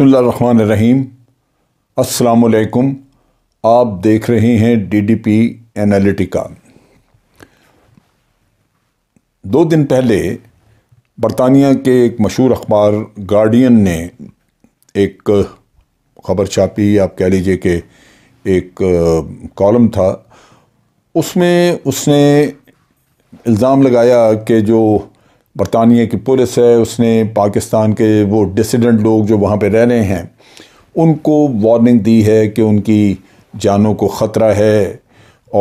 बिसमीम अल्लाम आप देख रहे हैं डीडीपी एनालिटिका दो दिन पहले बरतानिया के एक मशहूर अखबार गार्डियन ने एक खबर छापी आप कह लीजिए कि एक कॉलम था उसमें उसने इल्ज़ाम लगाया कि जो बरतानिया की पुलिस है उसने पाकिस्तान के वो डिसिडेंट लोग जो वहाँ पे रह रहे हैं उनको वार्निंग दी है कि उनकी जानों को ख़तरा है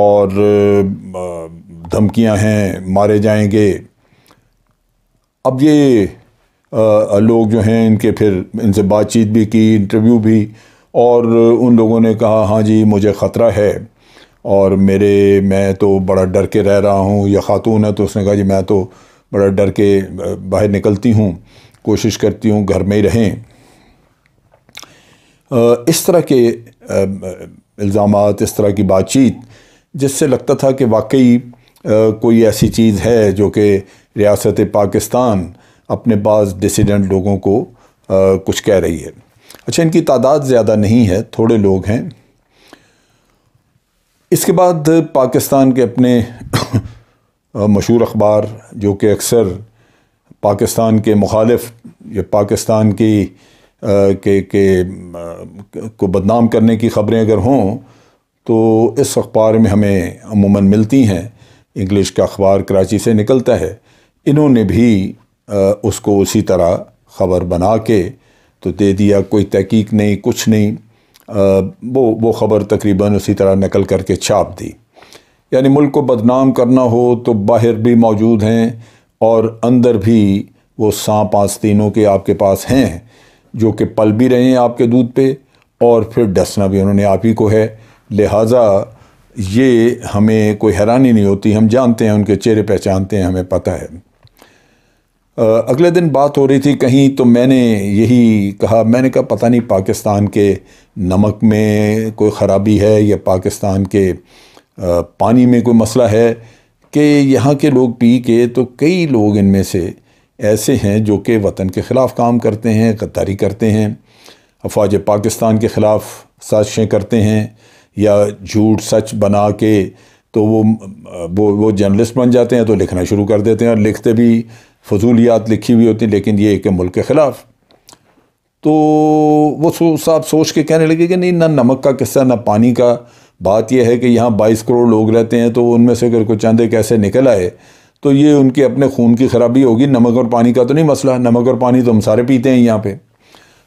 और धमकियाँ हैं मारे जाएंगे अब ये आ, लोग जो हैं इनके फिर इनसे बातचीत भी की इंटरव्यू भी और उन लोगों ने कहा हाँ जी मुझे ख़तरा है और मेरे मैं तो बड़ा डर के रह रहा हूँ या ख़ातून है तो उसने कहा जी मैं तो बड़ा डर के बाहर निकलती हूँ कोशिश करती हूँ घर में ही रहें इस तरह के इल्ज़ाम इस तरह की बातचीत जिससे लगता था कि वाकई कोई ऐसी चीज़ है जो कि रियासत पाकिस्तान अपने पास डिसीडेंट लोगों को कुछ कह रही है अच्छा इनकी तादाद ज़्यादा नहीं है थोड़े लोग हैं इसके बाद पाकिस्तान के अपने मशहूर अखबार जो कि अक्सर पाकिस्तान के मुखालफ या पाकिस्तान की के, के को बदनाम करने की ख़बरें अगर हों तो इस अखबार में हमें अमूमन मिलती हैं इंग्लिश का अखबार कराची से निकलता है इन्होंने भी उसको उसी तरह ख़बर बना के तो दे दिया कोई तहकीक नहीं कुछ नहीं वो वो ख़बर तकरीबन उसी तरह नकल करके छाप दी यानी मुल्क को बदनाम करना हो तो बाहर भी मौजूद हैं और अंदर भी वो सांप आस्तीनों के आपके पास हैं जो कि पल भी रहे हैं आपके दूध पे और फिर डसना भी उन्होंने आप ही को है लिहाजा ये हमें कोई हैरानी नहीं होती हम जानते हैं उनके चेहरे पहचानते हैं हमें पता है अगले दिन बात हो रही थी कहीं तो मैंने यही कहा मैंने कहा पता नहीं पाकिस्तान के नमक में कोई ख़राबी है या पाकिस्तान के पानी में कोई मसला है कि यहाँ के लोग पी के तो कई लोग इनमें से ऐसे हैं जो कि वतन के ख़िलाफ़ काम करते हैं गद्दारी करते हैं अफवाज पाकिस्तान के ख़िलाफ़ साजिशें करते हैं या झूठ सच बना के तो वो वो वो जर्नलिस्ट बन जाते हैं तो लिखना शुरू कर देते हैं और लिखते भी फजूलियात लिखी हुई होती हैं लेकिन ये कि मुल्क के ख़िलाफ़ तो वो साहब सोच के कहने लगे कि नहीं ना नमक का किस्सा ना पानी का बात यह है कि यहाँ बाईस करोड़ लोग रहते हैं तो उनमें से अगर कोई चंदे कैसे निकल आए तो ये उनके अपने खून की खराबी होगी नमक और पानी का तो नहीं मसला नमक और पानी तो हम सारे पीते हैं यहाँ पे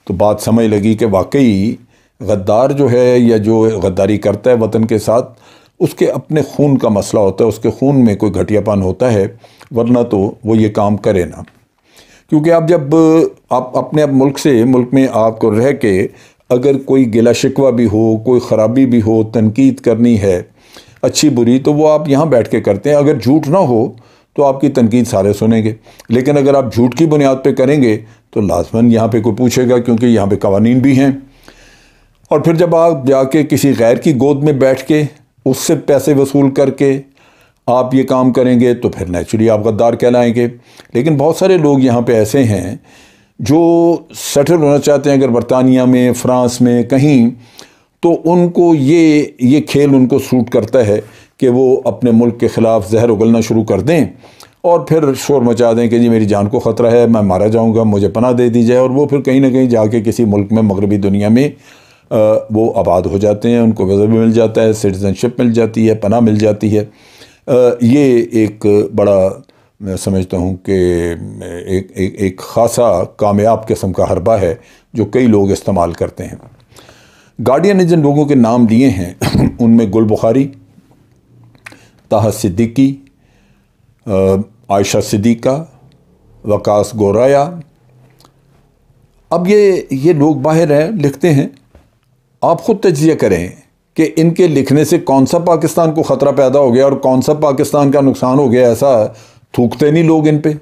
तो बात समझ लगी कि वाकई गद्दार जो है या जो गद्दारी करता है वतन के साथ उसके अपने खून का मसला होता है उसके खून में कोई घटियापन होता है वरना तो वो ये काम करे ना क्योंकि आप जब आप अपने आप मुल्क से मुल्क में आपको रह के अगर कोई गिला शिकवा भी हो कोई ख़राबी भी हो तनकीद करनी है अच्छी बुरी तो वो आप यहाँ बैठ के करते हैं अगर झूठ ना हो तो आपकी तनकीद सारे सुनेंगे लेकिन अगर आप झूठ की बुनियाद पर करेंगे तो लाजमन यहाँ पर कोई पूछेगा क्योंकि यहाँ पर कवानीन भी हैं और फिर जब आप जाके किसी गैर की गोद में बैठ के उससे पैसे वसूल करके आप ये काम करेंगे तो फिर नेचुरली आप गद्दार कहलाएंगे लेकिन बहुत सारे लोग यहाँ पे ऐसे हैं जो सेटल होना चाहते हैं अगर बरतानिया में फ्रांस में कहीं तो उनको ये ये खेल उनको सूट करता है कि वो अपने मुल्क के ख़िलाफ़ जहर उगलना शुरू कर दें और फिर शोर मचा दें कि जी मेरी जान को ख़तरा है मैं मारा जाऊंगा मुझे पना दे दी जाए और वो फिर कहीं ना कहीं जाके किसी मुल्क में मगरबी दुनिया में आ, वो आबाद हो जाते हैं उनको वज़ा भी मिल जाता है सिटीज़नशिप मिल जाती है पना मिल जाती है आ, ये एक बड़ा मैं समझता हूँ कि एक एक एक ख़ासा कामयाब किस्म का हरबा है जो कई लोग इस्तेमाल करते हैं गार्डियन ने जिन लोगों के नाम लिए हैं उनमें गुल बुखारी तह सिद्दीकी आयशा सिद्दीका वकास गोराया अब ये ये लोग बाहर हैं लिखते हैं आप ख़ुद तजिया करें कि इनके लिखने से कौन सा पाकिस्तान को ख़तरा पैदा हो गया और कौन सा पाकिस्तान का नुकसान हो गया ऐसा थूकते नहीं लोग इन पर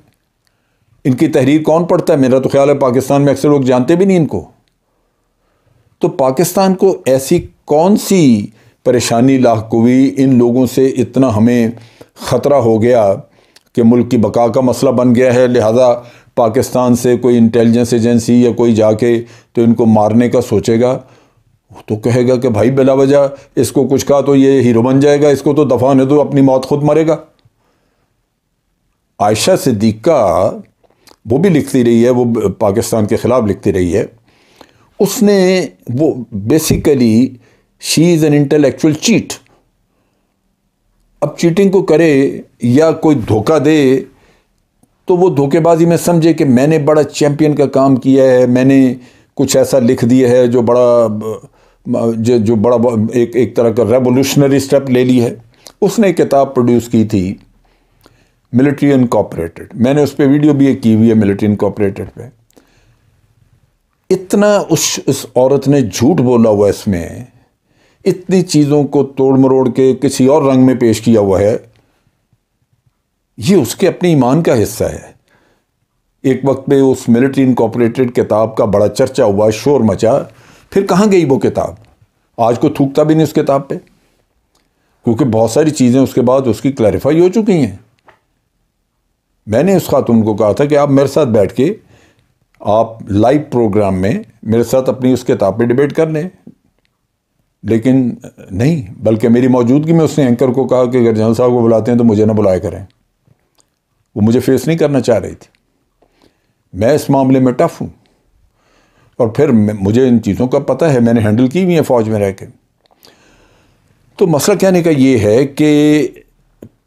इनकी तहरीर कौन पढ़ता है मेरा तो ख्याल है पाकिस्तान में अक्सर लोग जानते भी नहीं इनको तो पाकिस्तान को ऐसी कौन सी परेशानी लाक हुई इन लोगों से इतना हमें ख़तरा हो गया कि मुल्क की बका का मसला बन गया है लिहाजा पाकिस्तान से कोई इंटेलिजेंस एजेंसी या कोई जाके तो इनको मारने का सोचेगा तो कहेगा कि भाई बिला वजह इसको कुछ कहा तो ये हीरो बन जाएगा इसको तो दफा नहीं दो अपनी मौत खुद मरेगा आयशा सिद्दीका वो भी लिखती रही है वो पाकिस्तान के ख़िलाफ़ लिखती रही है उसने वो basically she is an intellectual cheat अब चीटिंग को करे या कोई धोखा दे तो वो धोखेबाजी में समझे कि मैंने बड़ा चैम्पियन का काम किया है मैंने कुछ ऐसा लिख दिया है जो बड़ा जो जो बड़ा एक एक तरह का रेवोल्यूशनरी स्टेप ले ली है उसने किताब प्रोड्यूस की थी मिलिट्री इनकॉपरेटेड मैंने उस पर वीडियो भी एक की हुई है मिलिट्री इनकॉपरेटेड पे इतना उस इस औरत ने झूठ बोला हुआ इसमें इतनी चीज़ों को तोड़ मरोड़ के किसी और रंग में पेश किया हुआ है ये उसके अपने ईमान का हिस्सा है एक वक्त पे उस मिलिट्री इनकॉपरेटेड किताब का बड़ा चर्चा हुआ शोर मचा फिर कहाँ गई वो किताब आज को थूकता भी नहीं उस किताब पे क्योंकि बहुत सारी चीज़ें उसके बाद उसकी क्लैरिफाई हो चुकी हैं मैंने उस खातून को कहा था कि आप मेरे साथ बैठ के आप लाइव प्रोग्राम में मेरे साथ अपनी उस किताब पर डिबेट कर लें लेकिन नहीं बल्कि मेरी मौजूदगी में उसने एंकर को कहा कि अगर जहां साहब को बुलाते हैं तो मुझे ना बुलाया करें वो मुझे फेस नहीं करना चाह रही थी मैं इस मामले में टफ हूँ और फिर मुझे इन चीज़ों का पता है मैंने हैंडल की हुई है फ़ौज में रह कर तो मसला कहने का ये है कि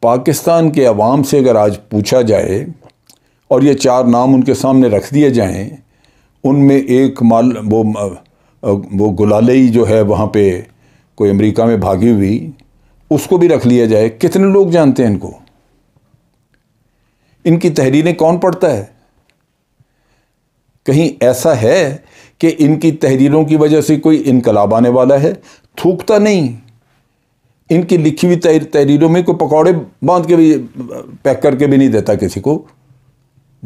पाकिस्तान के अवाम से अगर आज पूछा जाए और ये चार नाम उनके सामने रख दिए जाएं उनमें एक माल वो वो गुलालई जो है वहाँ पे कोई अमेरिका में भागी हुई उसको भी रख लिया जाए कितने लोग जानते हैं इनको इनकी तहरीरें कौन पढ़ता है कहीं ऐसा है कि इनकी तहरीरों की वजह से कोई इनकलाब आने वाला है थूकता नहीं इनकी लिखी हुई तहरी तहरीरों में कोई पकौड़े बांध के भी पैक करके भी नहीं देता किसी को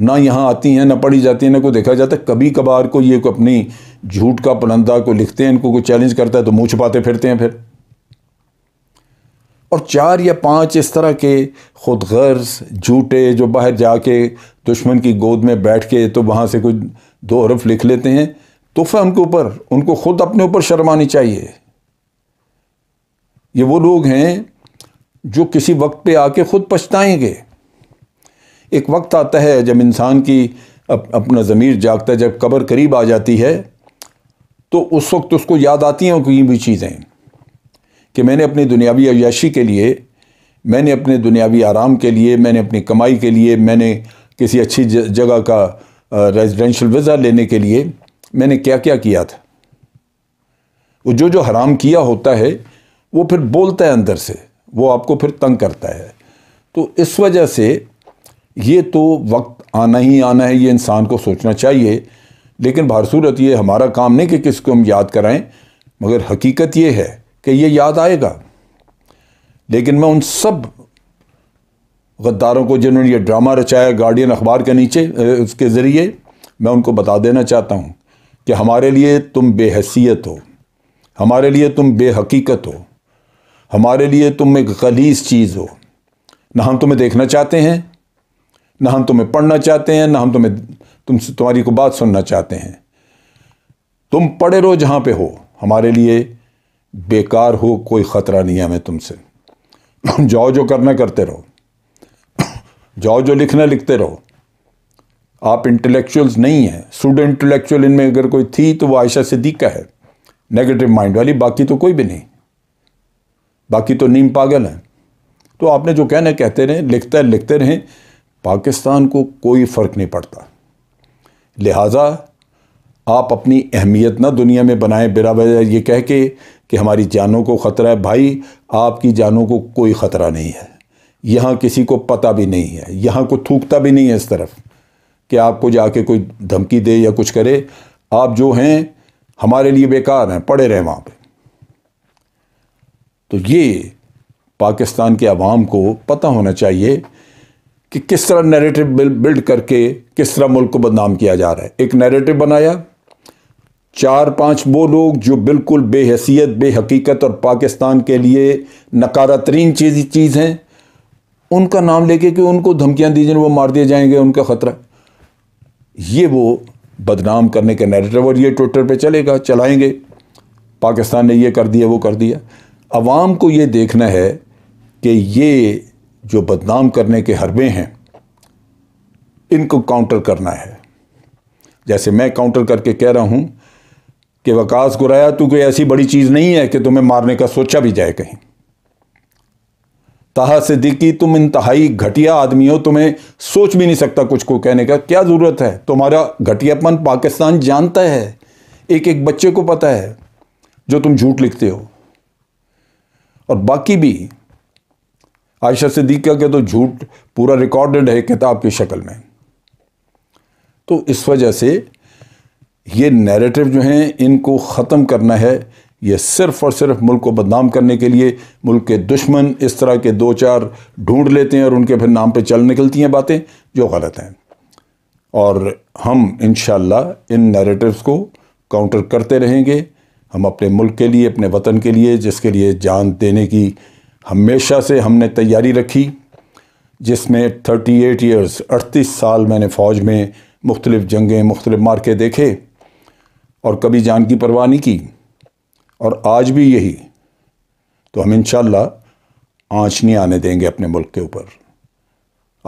ना यहाँ आती हैं ना पढ़ी जाती हैं ना कोई देखा जाता है कभी कभार को ये को अपनी झूठ का पलंदा को लिखते हैं इनको कोई चैलेंज करता है तो मुँह छुपाते फिरते हैं फिर और चार या पांच इस तरह के खुद गर्ज झूठे जो बाहर जाके दुश्मन की गोद में बैठ के तो वहाँ से कुछ दो हरफ लिख लेते हैं तोहफा उनके ऊपर उनको खुद अपने ऊपर शर्मानी चाहिए ये वो लोग हैं जो किसी वक्त पे आके ख़ुद पछताएंगे एक वक्त आता है जब इंसान की अप, अपना ज़मीर जागता है जब कब्र करीब आ जाती है तो उस वक्त उसको याद आती हैं कई भी चीज़ें कि मैंने अपनी दुनियावी अयाशी के लिए मैंने अपने दुनियावी आराम के लिए मैंने अपनी कमाई के लिए मैंने किसी अच्छी जगह का रेजिडेंशल वीज़ा लेने के लिए मैंने क्या क्या किया था वो जो जो हराम किया होता है वो फिर बोलता है अंदर से वो आपको फिर तंग करता है तो इस वजह से ये तो वक्त आना ही आना है ये इंसान को सोचना चाहिए लेकिन बहरसूरत ये हमारा काम नहीं कि किसको हम याद कराएं मगर हकीकत ये है कि ये याद आएगा लेकिन मैं उन सब गद्दारों को जिन्होंने ये ड्रामा रचाया गार्डियन अखबार के नीचे उसके ज़रिए मैं उनको बता देना चाहता हूँ कि हमारे लिए तुम बेहसीत हो हमारे लिए तुम बेहकीकत हो हमारे लिए तुम एक गलीस चीज़ हो ना हम तुम्हें देखना चाहते हैं ना हम तुम्हें पढ़ना चाहते हैं ना हम तुम्हें तुम तुम्हारी को बात सुनना चाहते हैं तुम पड़े रहो जहाँ पे हो हमारे लिए बेकार हो कोई ख़तरा नहीं है हमें तुमसे जाओ जो करना करते रहो जाओ जो लिखना लिखते रहो आप इंटेलेक्चुअल्स नहीं हैं स्टूडेंट इंटेलेक्चुअल इनमें अगर कोई थी तो वो आयशा सिद्दीक का है नेगेटिव माइंड वाली बाकी तो कोई भी नहीं बाकी तो नीम पागल हैं तो आपने जो कहना कहते रहें लिखते लिखते रहें पाकिस्तान को कोई फ़र्क नहीं पड़ता लिहाजा आप अपनी अहमियत ना दुनिया में बनाएं बिना वजह ये कह के कि हमारी जानों को ख़तरा है भाई आपकी जानों को कोई ख़तरा नहीं है यहाँ किसी को पता भी नहीं है यहाँ को थूकता भी नहीं है इस तरफ कि आपको जाके कोई धमकी दे या कुछ करे आप जो हैं हमारे लिए बेकार हैं पड़े रहें वहाँ पर तो ये पाकिस्तान के आवाम को पता होना चाहिए कि किस तरह नैरेटिव बिल्ड करके किस तरह मुल्क को बदनाम किया जा रहा है एक नैरेटिव बनाया चार पांच वो लोग जो बिल्कुल बेहसीत बेहकीकत और पाकिस्तान के लिए नकारा तरीन चीज़ चीज़ हैं उनका नाम लेके कि उनको धमकियां दी जाए वो मार दिए जाएंगे उनका ख़तरा ये वो बदनाम करने के नैरेटिव और ये ट्विटर पे चलेगा चलाएंगे पाकिस्तान ने ये कर दिया वो कर दिया आवाम को ये देखना है कि ये जो बदनाम करने के हरबे हैं इनको काउंटर करना है जैसे मैं काउंटर करके कह रहा हूँ कि वकास गुराया तो कोई ऐसी बड़ी चीज़ नहीं है कि तुम्हें मारने का सोचा भी जाए कहीं ताहा सिद्दीकी तुम इंतहाई घटिया आदमी हो तुम्हें सोच भी नहीं सकता कुछ को कहने का क्या ज़रूरत है तुम्हारा घटियापन पाकिस्तान जानता है एक एक बच्चे को पता है जो तुम झूठ लिखते हो और बाकी भी आयशा सिद्दीक़ा के तो झूठ पूरा रिकॉर्डेड है किताब की शक्ल में तो इस वजह से ये नैरेटिव जो हैं इनको ख़त्म करना है ये सिर्फ़ और सिर्फ मुल्क को बदनाम करने के लिए मुल्क के दुश्मन इस तरह के दो चार ढूंढ लेते हैं और उनके फिर नाम पे चल निकलती हैं बातें जो गलत हैं और हम इन इन नैरेटिव्स को काउंटर करते रहेंगे हम अपने मुल्क के लिए अपने वतन के लिए जिसके लिए जान देने की हमेशा से हमने तैयारी रखी जिसमें 38 एट ईयर्स अड़तीस साल मैंने फ़ौज में मुख्तलिफ़ जंगें मुख्तलिफ़ मार्के देखे और कभी जान की परवाह नहीं की और आज भी यही तो हम इन आँच नहीं आने देंगे अपने मुल्क के ऊपर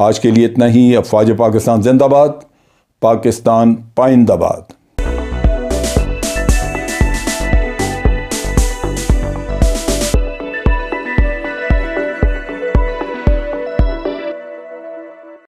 आज के लिए इतना ही अफवाज पाकिस्तान जिंदाबाद पाकिस्तान पाइंदाबाद